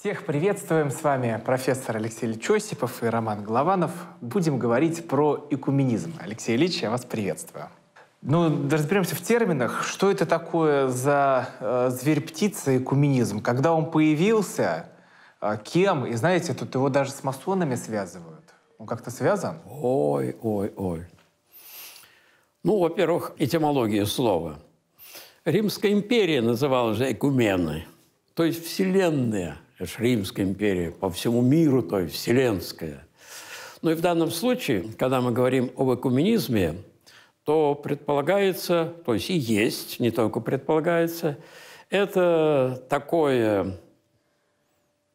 Всех приветствуем. С вами профессор Алексей Ильич Осипов и Роман Голованов. Будем говорить про экуменизм. Алексей Ильич, я вас приветствую. Ну, разберемся в терминах, что это такое за э, зверь-птица экуменизм. Когда он появился, э, кем, и знаете, тут его даже с масонами связывают. Он как-то связан? Ой, ой, ой. Ну, во-первых, этимология слова. Римская империя называла же экумены, то есть вселенная – это же Римская империя, по всему миру, то есть вселенская. Ну и в данном случае, когда мы говорим об экуменизме, то предполагается, то есть и есть, не только предполагается, это такое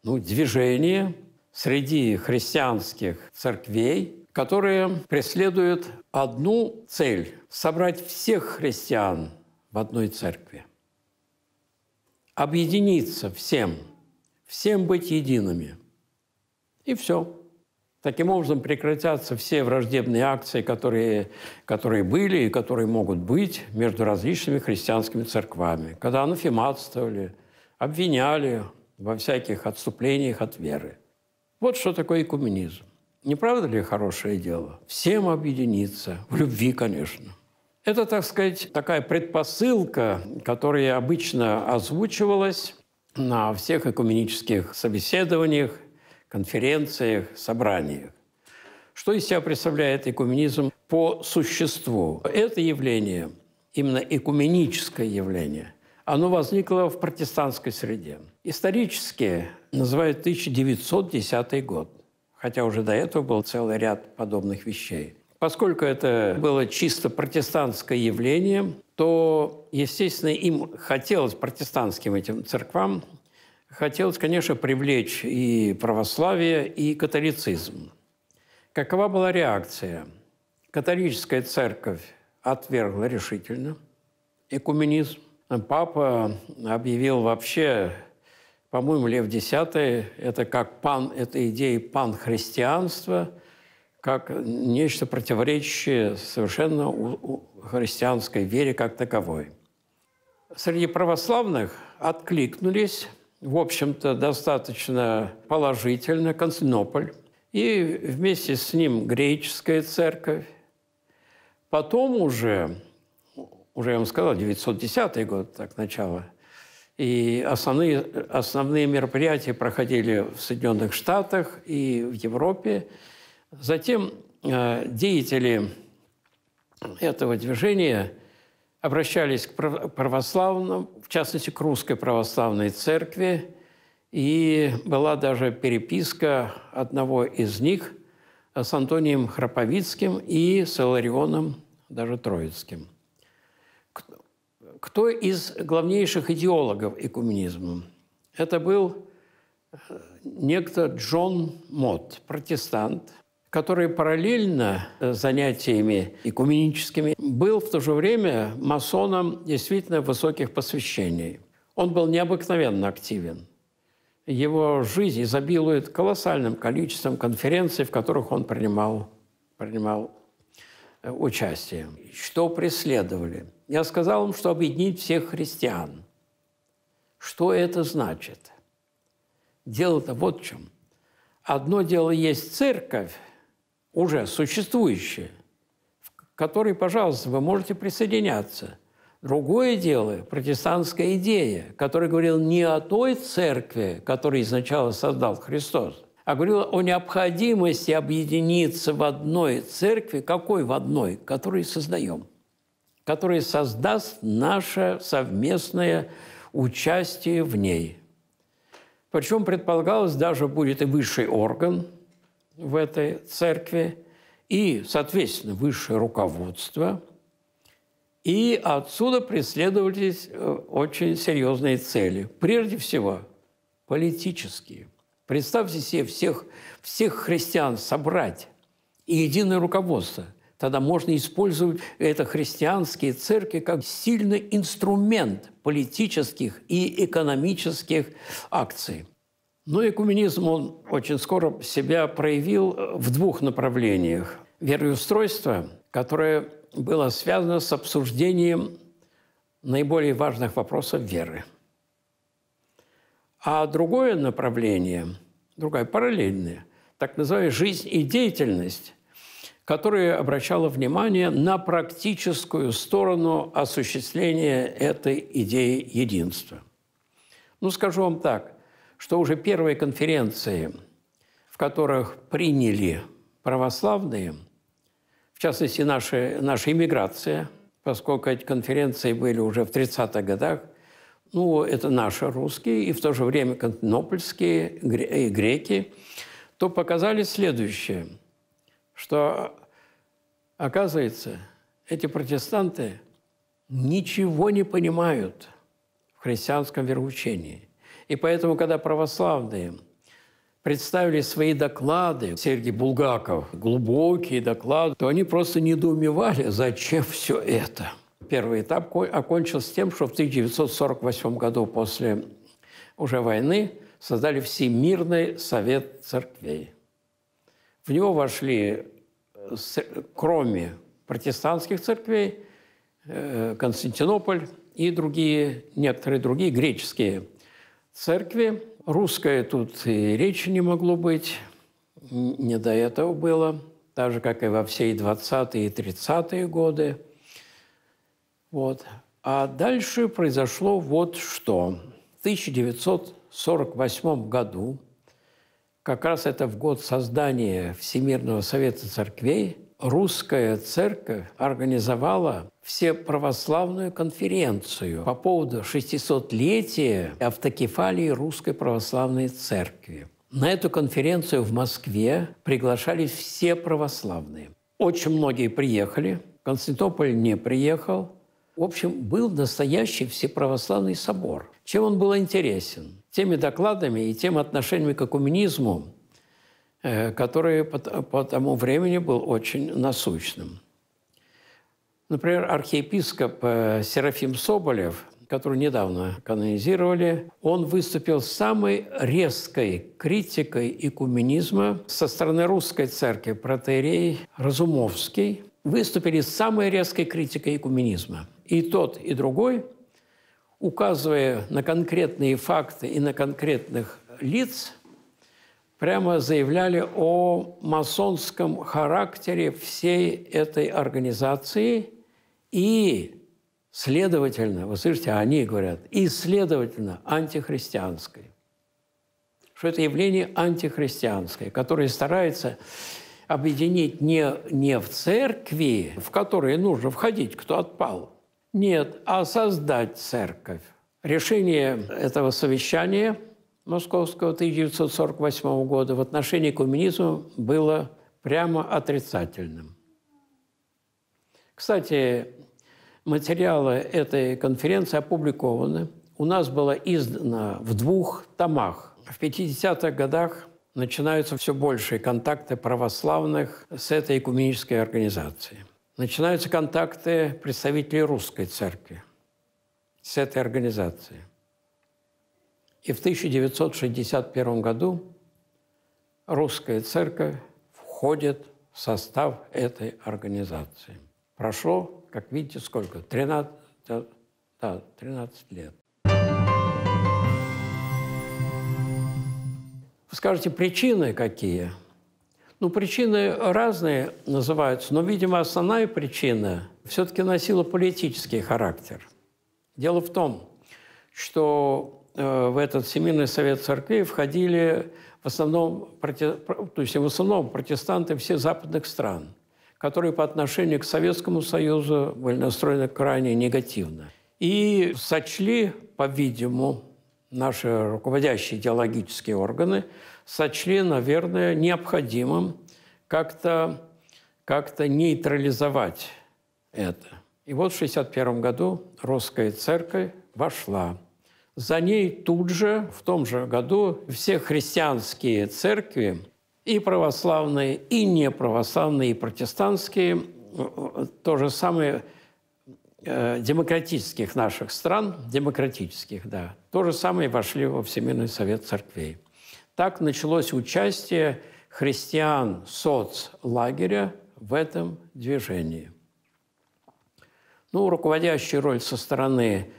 ну, движение среди христианских церквей, которые преследуют одну цель – собрать всех христиан в одной церкви, объединиться всем – всем быть едиными. И все. Таким образом прекратятся все враждебные акции, которые, которые были и которые могут быть между различными христианскими церквами, когда анафематствовали, обвиняли во всяких отступлениях от веры. Вот что такое экуменизм. Не правда ли хорошее дело? Всем объединиться, в любви, конечно. Это, так сказать, такая предпосылка, которая обычно озвучивалась на всех экуменических собеседованиях, конференциях, собраниях. Что из себя представляет экуменизм по существу? Это явление, именно экуменическое явление, оно возникло в протестантской среде. Исторически называют 1910 год, хотя уже до этого был целый ряд подобных вещей. Поскольку это было чисто протестантское явление, то, естественно, им хотелось, протестантским этим церквам, хотелось, конечно, привлечь и православие, и католицизм. Какова была реакция? Католическая церковь отвергла решительно экуменизм. Папа объявил вообще, по-моему, Лев X, это как пан, это идея панхристианства – как нечто противоречащее совершенно у, у христианской вере как таковой. Среди православных откликнулись, в общем-то, достаточно положительно Константинополь и вместе с ним греческая церковь. Потом уже, уже я вам сказал, 910 год, так, начало – и основные, основные мероприятия проходили в Соединенных Штатах и в Европе. Затем э, деятели этого движения обращались к православным, в частности, к русской православной церкви, и была даже переписка одного из них э, с Антонием Храповицким и с Иларионом даже Троицким. Кто из главнейших идеологов экуменизма? Это был э, некто Джон Мот, протестант – который параллельно с э, занятиями экуменическими был в то же время масоном действительно высоких посвящений. Он был необыкновенно активен. Его жизнь изобилует колоссальным количеством конференций, в которых он принимал, принимал э, участие. Что преследовали? Я сказал им, что объединить всех христиан. Что это значит? Дело-то вот в чем. Одно дело есть церковь, уже существующие, к которой, пожалуйста, вы можете присоединяться. Другое дело – протестантская идея, которая говорила не о той церкви, которую изначально создал Христос, а говорила о необходимости объединиться в одной церкви, какой в одной, которую создаем, которая создаст наше совместное участие в ней. Причем предполагалось, даже будет и высший орган – в этой церкви, и, соответственно, высшее руководство. И отсюда преследовались э, очень серьезные цели. Прежде всего, политические. Представьте себе всех, всех христиан собрать и единое руководство. Тогда можно использовать это христианские церкви как сильный инструмент политических и экономических акций – ну, экуменизм, он очень скоро себя проявил э, в двух направлениях. Вероустройство, которое было связано с обсуждением наиболее важных вопросов веры. А другое направление, другая параллельная, так называемая жизнь и деятельность, которая обращала внимание на практическую сторону осуществления этой идеи единства. Ну, скажу вам так, что уже первые конференции, в которых приняли православные, в частности, наши, наша иммиграция, поскольку эти конференции были уже в 30-х годах, ну, это наши русские, и в то же время континопольские и греки, то показали следующее, что, оказывается, эти протестанты ничего не понимают в христианском вероучении – и поэтому, когда православные представили свои доклады, Сергей Булгаков, глубокие доклады, то они просто недоумевали, зачем все это. Первый этап окончился тем, что в 1948 году после уже войны создали Всемирный совет церквей. В него вошли, э, кроме протестантских церквей, э, Константинополь и другие, некоторые другие греческие церкви. Русская тут и речи не могло быть, не до этого было, так же, как и во всей 20-е и 30-е годы. Вот. А дальше произошло вот что. В 1948 году, как раз это в год создания Всемирного Совета Церквей – русская церковь организовала все православную конференцию по поводу 600-летия автокефалии Русской Православной Церкви. На эту конференцию в Москве приглашались все православные. Очень многие приехали, Константинополь не приехал. В общем, был настоящий всеправославный собор. Чем он был интересен? Теми докладами и тем отношениями к коммунизму. Э, который по тому времени был очень насущным. Например, архиепископ э, Серафим Соболев, который недавно канонизировали, он выступил с самой резкой критикой экуменизма со стороны русской церкви, протеерей Разумовский, выступили с самой резкой критикой экуменизма. И тот, и другой, указывая на конкретные факты и на конкретных лиц – прямо заявляли о масонском характере всей этой организации и, следовательно, вы слышите, они говорят, и, следовательно, антихристианской. Что это явление антихристианское, которое старается объединить не, не в церкви, в которые нужно входить, кто отпал, нет, а создать церковь. Решение этого совещания – московского 1948 года в отношении к коммунизма было прямо отрицательным. Кстати, материалы этой конференции опубликованы. У нас было издано в двух томах. В 50-х годах начинаются все большие контакты православных с этой экуменической организацией. Начинаются контакты представителей русской церкви с этой организацией. И в 1961 году русская церковь входит в состав этой организации. Прошло, как видите, сколько? 13, да, 13 лет. Вы скажете, причины какие? Ну, причины разные называются, но, видимо, основная причина все-таки носила политический характер. Дело в том, что Э, в этот Семейный совет церкви входили в основном, то есть в основном протестанты всех западных стран, которые по отношению к Советскому Союзу были настроены крайне негативно. И сочли, по-видимому, наши руководящие идеологические органы, сочли, наверное, необходимым как-то как, -то, нейтрализовать это. И вот в 1961 году русская церковь вошла за ней тут же, в том же году, все христианские церкви, и православные, и неправославные, и протестантские, э, то же самое э, демократических наших стран, демократических, да, то же самое вошли во Всемирный совет церквей. Так началось участие христиан соцлагеря в этом движении. Ну, руководящая роль со стороны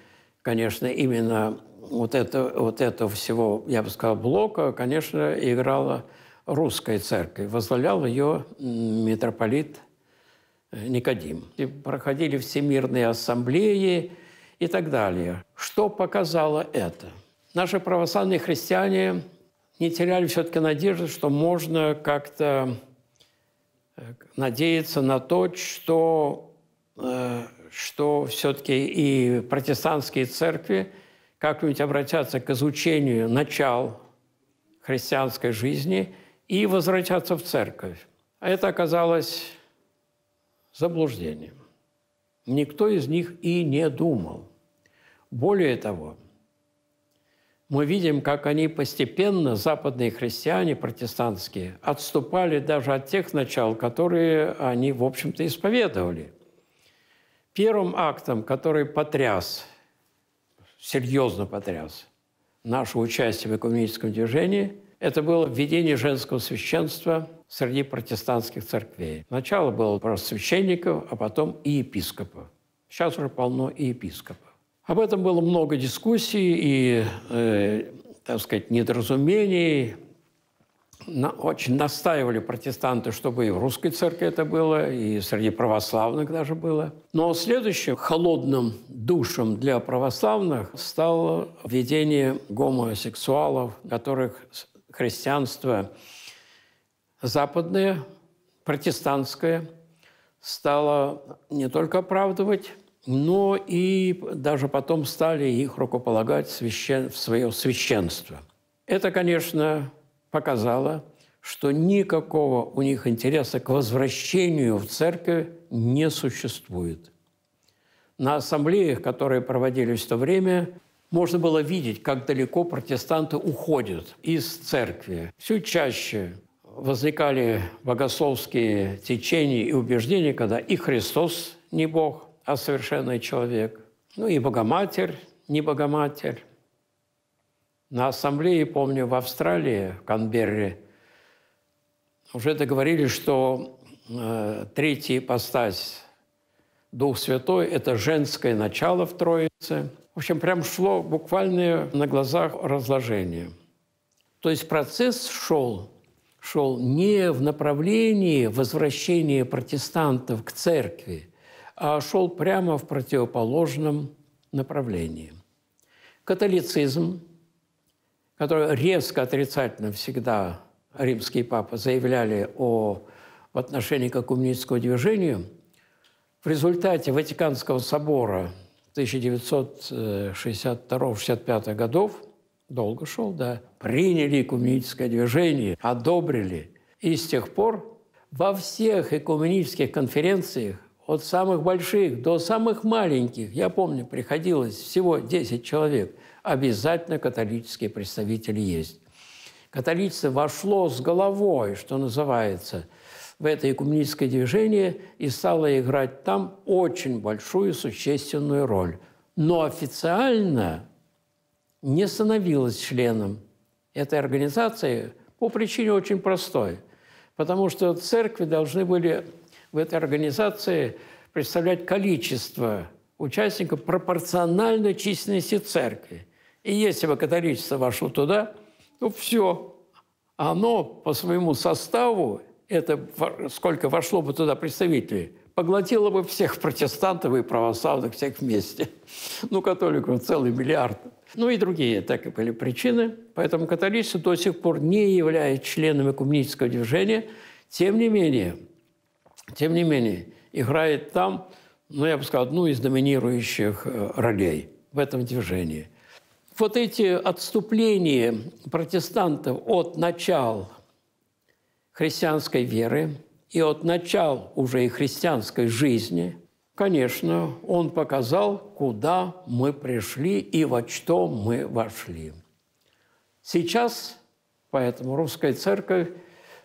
конечно, именно вот, это, вот этого всего, я бы сказал, блока, конечно, играла русская церковь. Возглавлял ее митрополит э, Никодим. И проходили всемирные ассамблеи и так далее. Что показало это? Наши православные христиане не теряли все-таки надежды, что можно как-то э, надеяться на то, что Э, что все-таки и протестантские церкви как-нибудь обратятся к изучению начал христианской жизни и возвратятся в церковь. А это оказалось заблуждением. Никто из них и не думал. Более того, мы видим, как они постепенно, западные христиане, протестантские, отступали даже от тех начал, которые они, в общем-то, исповедовали – Первым актом, который потряс, серьезно потряс наше участие в экуменическом движении, это было введение женского священства среди протестантских церквей. Сначала было просто священников, а потом и епископов. Сейчас уже полно и епископов. Об этом было много дискуссий и, э, так сказать, недоразумений, на, очень настаивали протестанты, чтобы и в русской церкви это было, и среди православных даже было. Но следующим холодным душем для православных стало введение гомосексуалов, которых христианство западное, протестантское, стало не только оправдывать, но и даже потом стали их рукополагать в свое священство. Это, конечно, показала, что никакого у них интереса к возвращению в церковь не существует. На ассамблеях, которые проводились в то время, можно было видеть, как далеко протестанты уходят из церкви. Все чаще возникали богословские течения и убеждения, когда и Христос не Бог, а совершенный человек, ну и Богоматерь не Богоматерь, на ассамблее, помню, в Австралии, в Канберре, уже договорились, что э, третья ипостась Дух Святой – это женское начало в Троице. В общем, прям шло буквально на глазах разложение. То есть процесс шел, шел не в направлении возвращения протестантов к церкви, а шел прямо в противоположном направлении. Католицизм – которые резко отрицательно всегда римские папы заявляли о, в отношении к коммунистскому движению, в результате Ватиканского собора 1962-65 годов, долго шел, да, приняли экуменическое движение, одобрили. И с тех пор во всех экуменических конференциях, от самых больших до самых маленьких, я помню, приходилось всего 10 человек – обязательно католические представители есть. Католичество вошло с головой, что называется, в это экуменическое движение и стало играть там очень большую существенную роль. Но официально не становилось членом этой организации по причине очень простой. Потому что церкви должны были в этой организации представлять количество участников пропорционально численности церкви. И если бы католичество вошло туда, то ну, все. Оно по своему составу, это сколько вошло бы туда представителей, поглотило бы всех протестантов и православных, всех вместе. Ну, католиков целый миллиард. Ну и другие так и были причины. Поэтому католичество до сих пор не является членами экуменического движения. Тем не менее, тем не менее, играет там, ну, я бы сказал, одну из доминирующих э, ролей в этом движении – вот эти отступления протестантов от начал христианской веры и от начал уже и христианской жизни, конечно, он показал, куда мы пришли и во что мы вошли. Сейчас поэтому русская церковь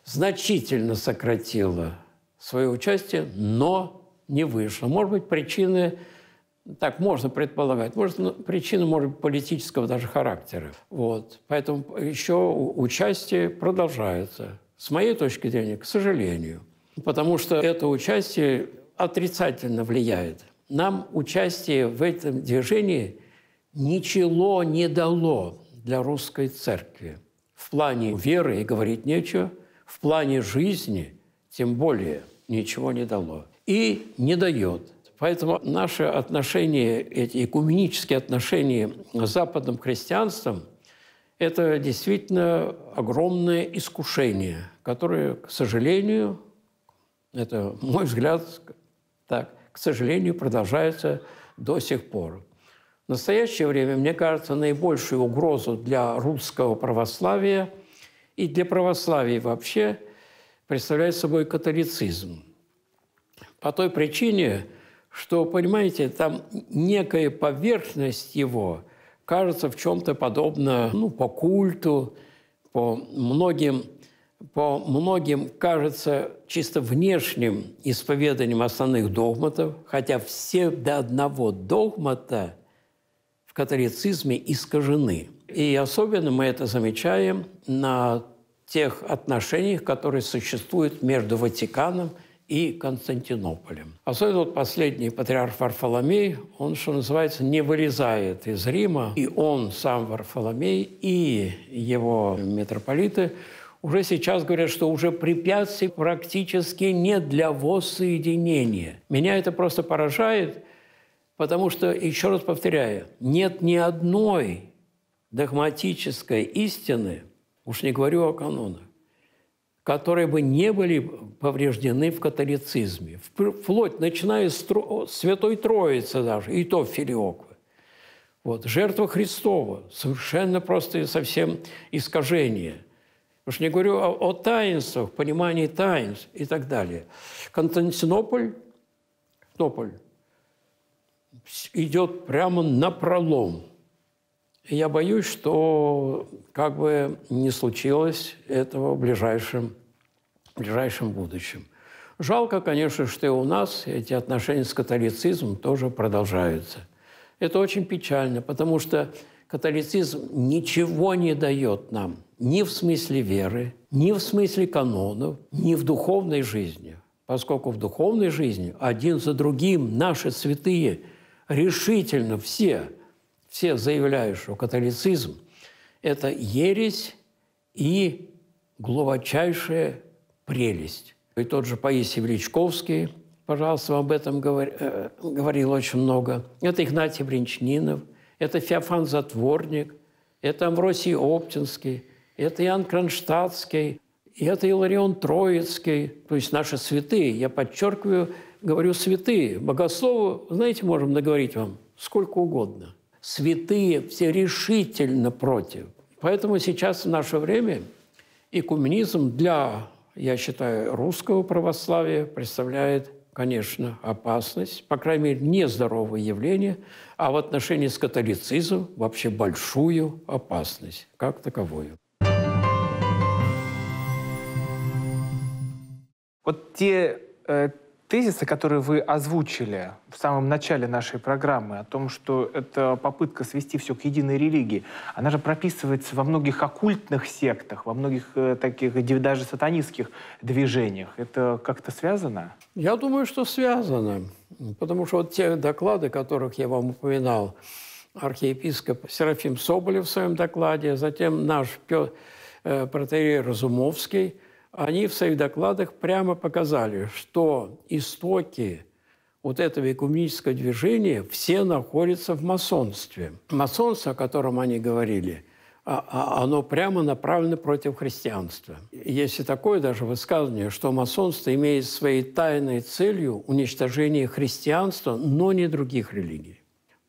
значительно сократила свое участие, но не вышло. Может быть, причины так можно предполагать. Может, ну, причина может политического даже характера. Вот. Поэтому еще участие продолжается. С моей точки зрения, к сожалению. Потому что это участие отрицательно влияет. Нам участие в этом движении ничего не дало для русской церкви. В плане веры и говорить нечего, в плане жизни тем более ничего не дало. И не дает – Поэтому наши отношения, эти экуменические отношения с западным христианством – это действительно огромное искушение, которое, к сожалению, это мой взгляд, так, к сожалению, продолжается до сих пор. В настоящее время, мне кажется, наибольшую угрозу для русского православия и для православия вообще представляет собой католицизм. По той причине, что, понимаете, там некая поверхность его кажется в чем-то подобно ну, по культу, по многим, по многим кажется чисто внешним исповеданием основных догматов, хотя все до одного догмата в католицизме искажены. И особенно мы это замечаем на тех отношениях, которые существуют между Ватиканом – и Константинополем. Особенно а вот последний патриарх Варфоломей, он, что называется, не вылезает из Рима, и он сам Варфоломей, и его митрополиты уже сейчас говорят, что уже препятствий практически нет для воссоединения. Меня это просто поражает, потому что, еще раз повторяю, нет ни одной догматической истины, уж не говорю о канонах, которые бы не были повреждены в католицизме. Вплоть, начиная с Тро... Святой Троицы даже, и то Филиоквы. Вот. Жертва Христова – совершенно просто и совсем искажение. Уж не говорю о, о таинствах, понимании таинств и так далее. Константинополь, Тополь, идет прямо на пролом – я боюсь, что как бы не случилось этого в ближайшем, в ближайшем будущем. Жалко, конечно, что и у нас эти отношения с католицизмом тоже продолжаются. Это очень печально, потому что католицизм ничего не дает нам ни в смысле веры, ни в смысле канонов, ни в духовной жизни. Поскольку в духовной жизни один за другим наши святые решительно все – все заявляют, что католицизм – это ересь и глубочайшая прелесть. И тот же Паисий Величковский, пожалуйста, об этом говор... э, говорил очень много. Это Игнатий Бринчнинов, это Феофан Затворник, это Амвросий Оптинский, это Иоанн Кронштадтский, и это Иларион Троицкий, то есть наши святые. Я подчеркиваю, говорю святые. Богослову, знаете, можем наговорить вам сколько угодно – святые все решительно против. Поэтому сейчас в наше время экуменизм для, я считаю, русского православия представляет, конечно, опасность, по крайней мере, нездоровое явление, а в отношении с католицизмом вообще большую опасность, как таковую. Вот те э, тезиса, который вы озвучили в самом начале нашей программы, о том, что это попытка свести все к единой религии, она же прописывается во многих оккультных сектах, во многих э, таких даже сатанистских движениях. Это как-то связано? Я думаю, что связано. Потому что вот те доклады, которых я вам упоминал, архиепископ Серафим Соболев в своем докладе, затем наш Петр, э, Разумовский – они в своих докладах прямо показали, что истоки вот этого экуменического движения все находятся в масонстве. Масонство, о котором они говорили, а, а, оно прямо направлено против христианства. Есть и такое даже высказывание, что масонство имеет своей тайной целью уничтожение христианства, но не других религий.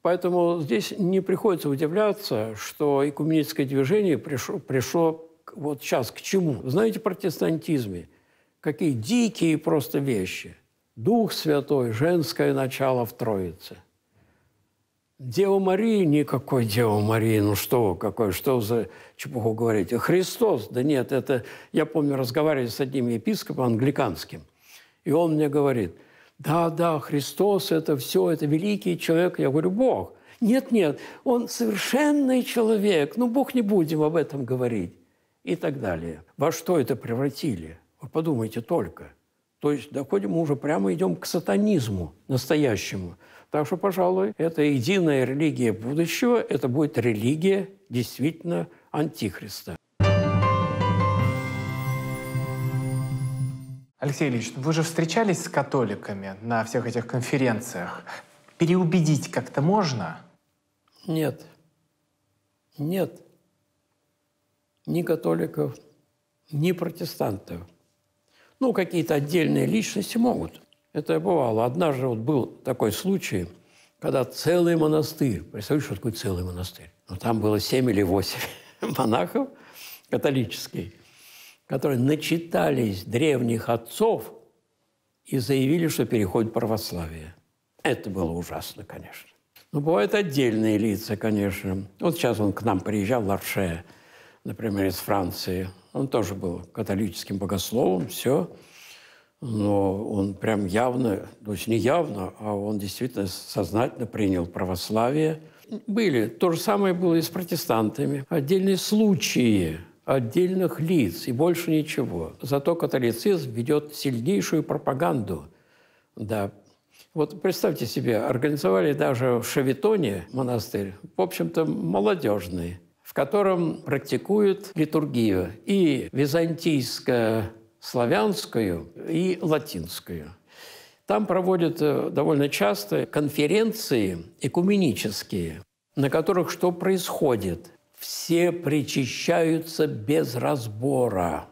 Поэтому здесь не приходится удивляться, что экуменическое движение пришло, пришло вот сейчас к чему? Знаете, протестантизме какие дикие просто вещи. Дух Святой, женское начало в Троице. Дева Мария Никакой Дева Марии. Ну что, какой, что за чепуху говорить, Христос? Да нет, это... Я помню, разговаривали с одним епископом англиканским. И он мне говорит, да, да, Христос – это все, это великий человек. Я говорю, Бог – нет, нет, он совершенный человек. Ну, Бог не будем об этом говорить и так далее. Во что это превратили? Вы подумайте только. То есть доходим мы уже прямо идем к сатанизму настоящему. Так что, пожалуй, это единая религия будущего, это будет религия действительно Антихриста. Алексей Ильич, вы же встречались с католиками на всех этих конференциях. Переубедить как-то можно? Нет. Нет ни католиков, ни протестантов. Ну, какие-то отдельные личности могут. Это бывало. Однажды вот был такой случай, когда целый монастырь, представляешь, что такое целый монастырь? Ну, там было семь или восемь монахов католических, которые начитались древних отцов и заявили, что переходят в православие. Это было ужасно, конечно. Но бывают отдельные лица, конечно. Вот сейчас он к нам приезжал, Ларше, например, из Франции. Он тоже был католическим богословом, все. Но он прям явно, то есть не явно, а он действительно сознательно принял православие. Были, то же самое было и с протестантами. Отдельные случаи отдельных лиц и больше ничего. Зато католицизм ведет сильнейшую пропаганду. Да. Вот представьте себе, организовали даже в Шевитоне монастырь, в общем-то, молодежный в котором практикуют литургию и византийско-славянскую, и латинскую. Там проводят э, довольно часто конференции экуменические, на которых что происходит? Все причащаются без разбора.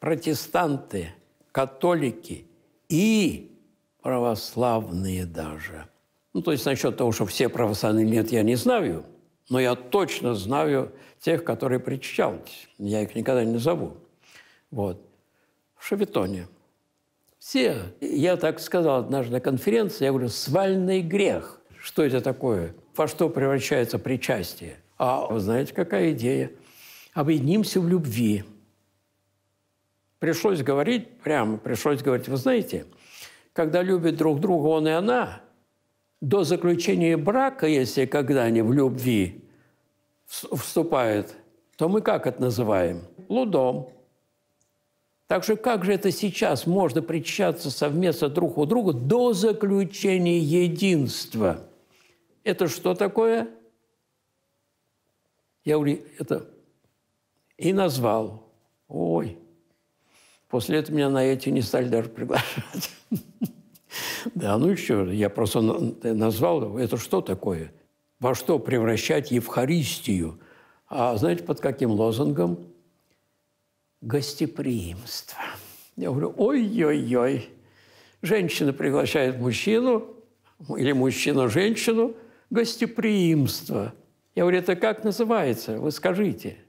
Протестанты, католики и православные даже. Ну, то есть насчет того, что все православные нет, я не знаю – но я точно знаю тех, которые причащались. Я их никогда не назову. Вот. В Шавитоне. Все. Я так сказал однажды на конференции, я говорю, свальный грех. Что это такое? Во что превращается причастие? А вы знаете, какая идея? Объединимся в любви. Пришлось говорить, прямо пришлось говорить, вы знаете, когда любят друг друга он и она – до заключения брака, если когда нибудь в любви вступает, то мы как это называем? Лудом. Так что как же это сейчас можно причащаться совместно друг у друга до заключения единства? Это что такое? Я говорю, это и назвал. Ой, после этого меня на эти не стали даже приглашать. Да, ну еще, я просто назвал, это что такое? Во что превращать Евхаристию? А знаете, под каким лозунгом? Гостеприимство. Я говорю, ой-ой-ой. Женщина приглашает мужчину, или мужчина женщину, гостеприимство. Я говорю, это как называется? Вы скажите –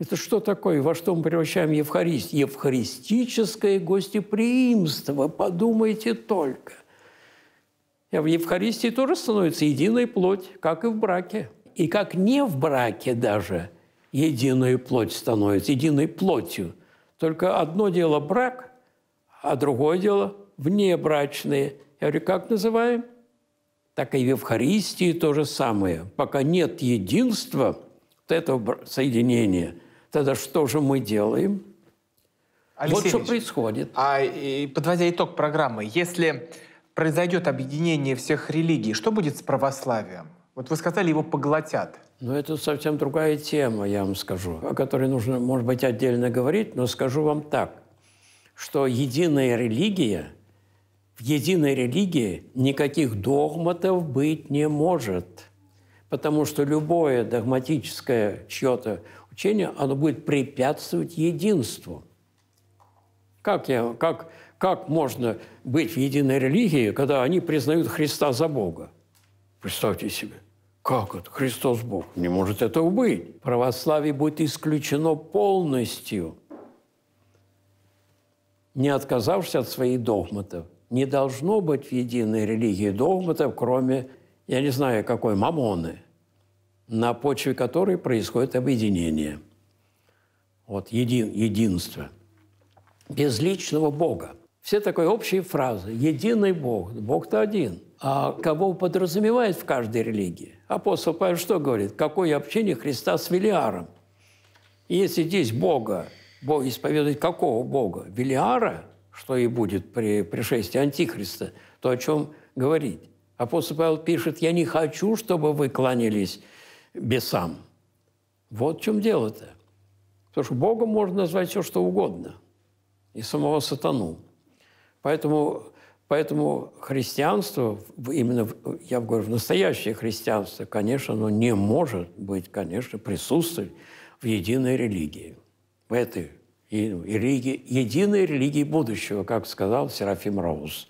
это что такое? Во что мы превращаем Евхаристию? Евхаристическое гостеприимство. Подумайте только. А в Евхаристии тоже становится единой плоть, как и в браке. И как не в браке даже единую плоть становится, единой плотью. Только одно дело брак, а другое дело внебрачные. Я говорю, как называем? Так и в Евхаристии то же самое. Пока нет единства, вот этого соединения – Тогда что же мы делаем? Алексей вот что происходит. А и, подводя итог программы, если произойдет объединение всех религий, что будет с православием? Вот вы сказали, его поглотят. Ну это совсем другая тема, я вам скажу, о которой нужно, может быть, отдельно говорить, но скажу вам так, что единая религия, в единой религии никаких догматов быть не может, потому что любое догматическое чье-то учение, оно будет препятствовать единству. Как, я, как, как можно быть в единой религии, когда они признают Христа за Бога? Представьте себе. Как это? Христос Бог. Не может этого быть. Православие будет исключено полностью, не отказавшись от своих догматов. Не должно быть в единой религии догматов, кроме, я не знаю, какой, мамоны – на почве которой происходит объединение. Вот един, единство. Без личного Бога. Все такой общие фразы. Единый Бог. Бог-то один. А кого подразумевает в каждой религии? Апостол Павел что говорит? Какое общение Христа с Велиаром? И если здесь Бога, Бог исповедует какого Бога? Велиара, что и будет при пришествии Антихриста, то о чем говорить? Апостол Павел пишет, «Я не хочу, чтобы вы кланялись бесам. Вот в чем дело-то. Потому что Бога можно назвать все, что угодно. И самого сатану. Поэтому, поэтому христианство, именно я говорю, в настоящее христианство, конечно, оно не может быть, конечно, присутствовать в единой религии. В этой ну, религии, единой религии будущего, как сказал Серафим Роуз.